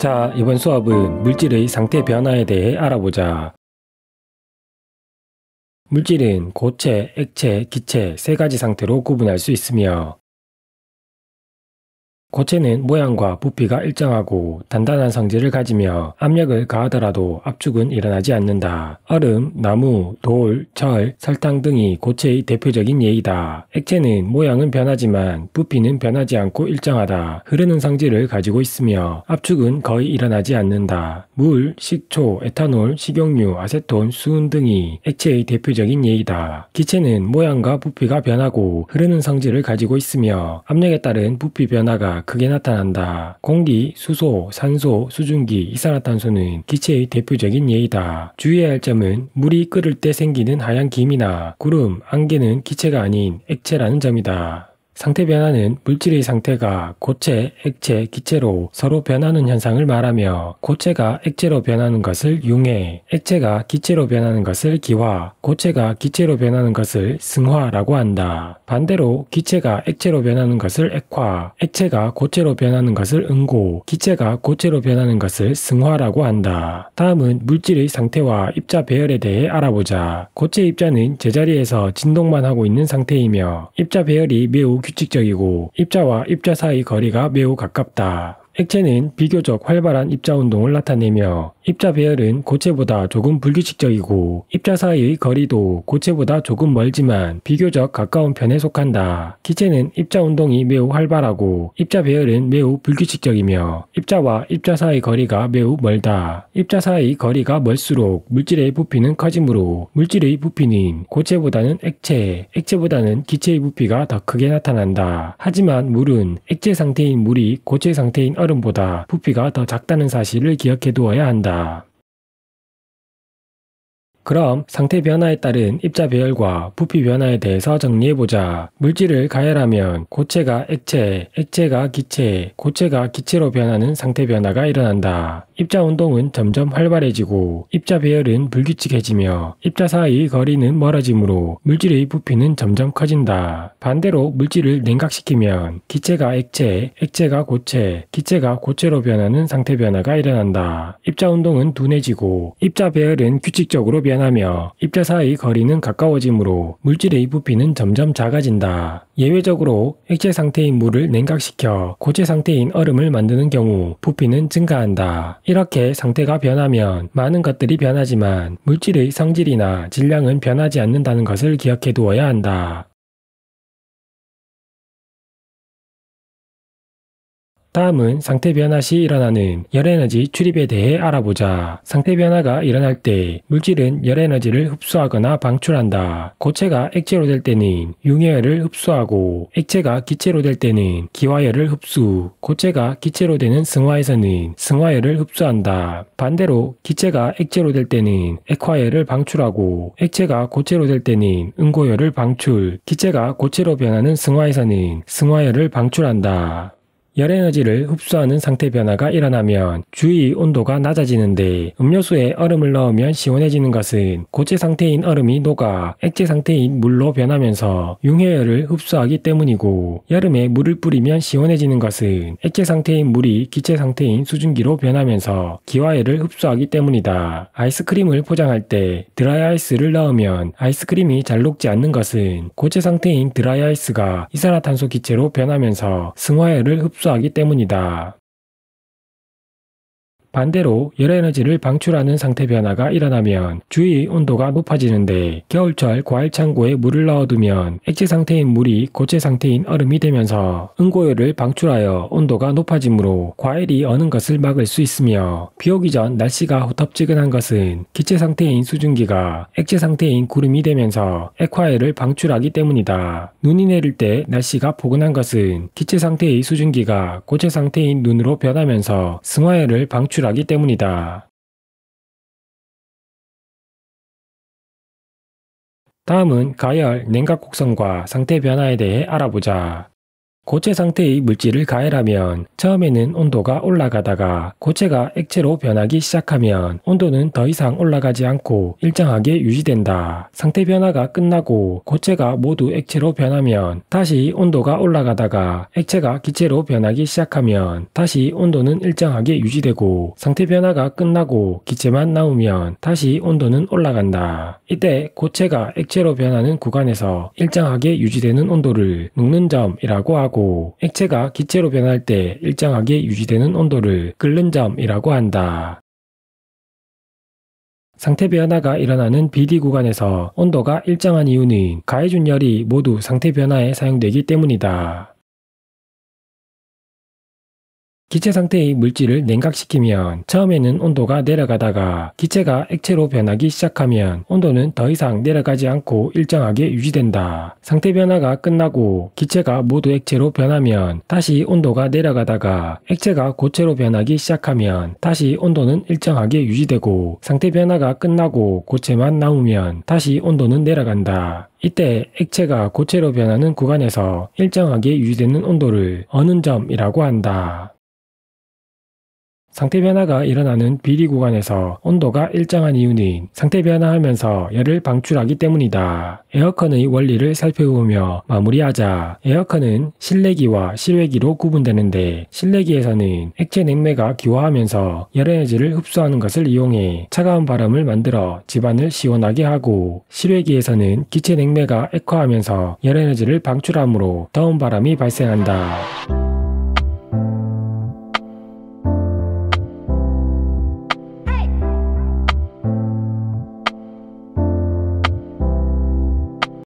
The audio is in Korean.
자, 이번 수업은 물질의 상태 변화에 대해 알아보자. 물질은 고체, 액체, 기체 세 가지 상태로 구분할 수 있으며 고체는 모양과 부피가 일정하고 단단한 성질을 가지며 압력을 가하더라도 압축은 일어나지 않는다. 얼음, 나무, 돌, 철, 설탕 등이 고체의 대표적인 예이다. 액체는 모양은 변하지만 부피는 변하지 않고 일정하다. 흐르는 성질을 가지고 있으며 압축은 거의 일어나지 않는다. 물, 식초, 에탄올, 식용유, 아세톤, 수은 등이 액체의 대표적인 예이다. 기체는 모양과 부피가 변하고 흐르는 성질을 가지고 있으며 압력에 따른 부피 변화가 차 크게 나타난다. 공기, 수소, 산소, 수증기, 이산화탄소는 기체의 대표적인 예이다. 주의해야 할 점은 물이 끓을 때 생기는 하얀 김이나 구름, 안개는 기체가 아닌 액체라는 점이다. 상태 변화는 물질의 상태가 고체, 액체, 기체로 서로 변하는 현상을 말하며 고체가 액체로 변하는 것을 융해, 액체가 기체로 변하는 것을 기화, 고체가 기체로 변하는 것을 승화라고 한다. 반대로 기체가 액체로 변하는 것을 액화, 액체가 고체로 변하는 것을 응고, 기체가 고체로 변하는 것을 승화라고 한다. 다음은 물질의 상태와 입자 배열에 대해 알아보자. 고체 입자는 제자리에서 진동만 하고 있는 상태이며 입자 배열이 매우 규칙적이고 입자와 입자 사이 거리가 매우 가깝다. 액체는 비교적 활발한 입자 운동을 나타내며 입자 배열은 고체보다 조금 불규칙적이고 입자 사이의 거리도 고체보다 조금 멀지만 비교적 가까운 편에 속한다. 기체는 입자 운동이 매우 활발하고 입자 배열은 매우 불규칙적이며 입자와 입자 사이 거리가 매우 멀다. 입자 사이 거리가 멀수록 물질의 부피는 커지므로 물질의 부피는 고체보다는 액체, 액체보다는 기체의 부피가 더 크게 나타난다. 하지만 물은 액체 상태인 물이 고체 상태인 얼음보다 부피가 더 작다는 사실을 기억해 두어야 한다. 나다 그럼 상태 변화에 따른 입자 배열과 부피 변화에 대해서 정리해보자. 물질을 가열하면 고체가 액체, 액체가 기체, 고체가 기체로 변하는 상태 변화가 일어난다. 입자 운동은 점점 활발해지고 입자 배열은 불규칙해지며 입자 사이 거리는 멀어지므로 물질의 부피는 점점 커진다. 반대로 물질을 냉각시키면 기체가 액체, 액체가 고체, 기체가 고체로 변하는 상태 변화가 일어난다. 입자 운동은 둔해지고 입자 배열은 규칙적으로 변하며 입자 사이 거리는 가까워지므로 물질의 부피는 점점 작아진다. 예외적으로 액체 상태인 물을 냉각시켜 고체 상태인 얼음을 만드는 경우 부피는 증가한다. 이렇게 상태가 변하면 많은 것들이 변하지만 물질의 성질이나 질량은 변하지 않는다는 것을 기억해 두어야 한다. 다음은 상태 변화 시 일어나는 열에너지 출입에 대해 알아보자. 상태 변화가 일어날 때 물질은 열에너지를 흡수하거나 방출한다. 고체가 액체로 될 때는 융해열을 흡수하고 액체가 기체로 될 때는 기화열을 흡수, 고체가 기체로 되는 승화에서는 승화열을 흡수한다. 반대로 기체가 액체로 될 때는 액화열을 방출하고 액체가 고체로 될 때는 응고열을 방출, 기체가 고체로 변하는 승화에서는 승화열을 방출한다. 열에너지를 흡수하는 상태 변화가 일어나면 주위 온도가 낮아지는데 음료수에 얼음을 넣으면 시원해지는 것은 고체 상태인 얼음이 녹아 액체 상태인 물로 변하면서 융해열을 흡수하기 때문이고 여름에 물을 뿌리면 시원해지는 것은 액체 상태인 물이 기체 상태인 수증기로 변하면서 기화열을 흡수하기 때문이다. 아이스크림을 포장할 때 드라이아이스를 넣으면 아이스크림이 잘 녹지 않는 것은 고체 상태인 드라이아이스가 이산화탄소 기체로 변하면서 승화열을 흡수 협조하기 때문이다. 반대로 열에너지를 방출하는 상태 변화가 일어나면 주위 온도가 높아지는데 겨울철 과일 창고에 물을 넣어두면 액체 상태인 물이 고체 상태인 얼음이 되면서 응고열을 방출하여 온도가 높아지므로 과일이 어는 것을 막을 수 있으며 비 오기 전 날씨가 후텁지근한 것은 기체 상태인 수증기가 액체 상태인 구름이 되면서 액화열을 방출하기 때문이다. 눈이 내릴 때 날씨가 포근한 것은 기체 상태의 수증기가 고체 상태인 눈으로 변하면서 승화열을 방출 배출하기 때문이다. 다음은 가열 냉각 곡선과 상태 변화에 대해 알아보자. 고체 상태의 물질을 가열하면 처음에는 온도가 올라가다가 고체가 액체로 변하기 시작하면 온도는 더 이상 올라가지 않고 일정하게 유지된다. 상태 변화가 끝나고 고체가 모두 액체로 변하면 다시 온도가 올라가다가 액체가 기체로 변하기 시작하면 다시 온도는 일정하게 유지되고 상태 변화가 끝나고 기체만 나오면 다시 온도는 올라간다. 이때 고체가 액체로 변하는 구간에서 일정하게 유지되는 온도를 녹는 점이라고 하고 하고 액체가 기체로 변할 때 일정하게 유지되는 온도를 끓는 점이라고 한다. 상태 변화가 일어나는 BD 구간에서 온도가 일정한 이유는 가해준열이 모두 상태 변화에 사용되기 때문이다. 기체 상태의 물질을 냉각시키면 처음에는 온도가 내려가다가 기체가 액체로 변하기 시작하면 온도는 더 이상 내려가지 않고 일정하게 유지된다. 상태 변화가 끝나고 기체가 모두 액체로 변하면 다시 온도가 내려가다가 액체가 고체로 변하기 시작하면 다시 온도는 일정하게 유지되고 상태 변화가 끝나고 고체만 남으면 다시 온도는 내려간다. 이때 액체가 고체로 변하는 구간에서 일정하게 유지되는 온도를 어는 점이라고 한다. 상태 변화가 일어나는 비리 구간에서 온도가 일정한 이유는 상태 변화하면서 열을 방출하기 때문이다. 에어컨의 원리를 살펴보며 마무리하자. 에어컨은 실내기와 실외기로 구분되는데 실내기에서는 액체 냉매가 기화하면서 열에너지를 흡수하는 것을 이용해 차가운 바람을 만들어 집안을 시원하게 하고 실외기에서는 기체 냉매가 액화하면서 열에너지를 방출함으로 더운 바람이 발생한다.